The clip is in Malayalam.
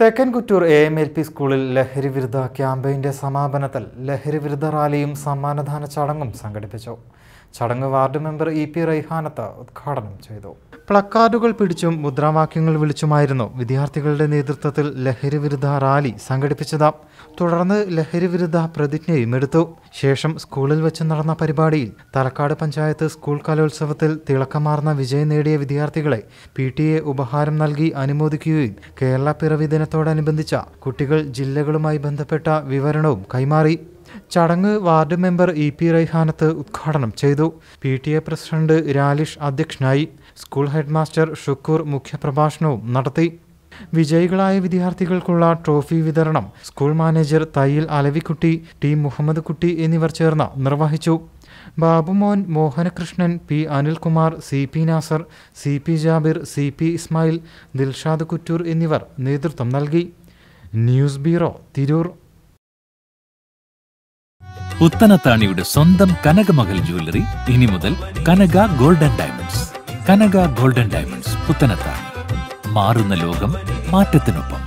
തെക്കൻ Kuttur A M L P സ്കൂളിൽ ലഹരിവിരുദ്ധ ക്യാമ്പയിൻ്റെ സമാപനത്തിൽ ലഹരിവിരുദ്ധ റാലിയും സമ്മാനദാന ചടങ്ങും സംഘടിപ്പിച്ചു ചടങ്ങ് ward member E P Raihanath ഉദ്ഘാടനം ചെയ്തു പ്ലക്കാർഡുകൾ പിടിച്ചും മുദ്രാവാക്യങ്ങൾ വിളിച്ചുമായിരുന്നു വിദ്യാർത്ഥികളുടെ നേതൃത്വത്തിൽ വിരുദ്ധ റാലി സംഘടിപ്പിച്ചത് തുടർന്ന് വിരുദ്ധ പ്രതിജ്ഞയും എടുത്തു ശേഷം സ്കൂളിൽ വെച്ച് നടന്ന പരിപാടിയിൽ തലക്കാട് പഞ്ചായത്ത് സ്കൂൾ കലോത്സവത്തിൽ തിളക്കമാർന്ന വിജയം നേടിയ വിദ്യാർത്ഥികളെ പി ടി എ ഉപഹാരം നൽകി അനുമോദിക്കുകയും കേരള പിറവി ദിനത്തോടനുബന്ധിച്ച കുട്ടികൾ ജില്ലകളുമായി ബന്ധപ്പെട്ട വിവരണവും കൈമാറി ചടങ്ങ് ward member E P Raihanath ഉദ്ഘാടനം ചെയ്തു P T A president Ralish അധ്യക്ഷനായി സ്കൂൾ ഹെഡ്മാസ്റ്റർ ഷുക്കൂർ മുഖ്യപ്രഭാഷണവും നടത്തി വിജയികളായ വിദ്യാർത്ഥികൾക്കുള്ള ട്രോഫി വിതരണം school manager Thayyil Alavikutty T Muhammad Kutty എന്നിവർ ചേർന്ന് നിർവഹിച്ചു Babumon Mohanakrishnan P Anilkumar C P Nasar C P Jabir C P Ismail Dilshad Kuttur എന്നിവർ നേതൃത്വം നൽകി ന്യൂസ് ബ്യൂറോ തിരൂർ ഉത്തനത്താണിയുടെ സ്വന്തം കനകമകൽ ജ്വല്ലറി ഇനി മുതൽ Kanaka golden diamonds Kanaka golden diamonds Puthanathani മാറുന്ന ലോകം മാറ്റത്തിനൊപ്പം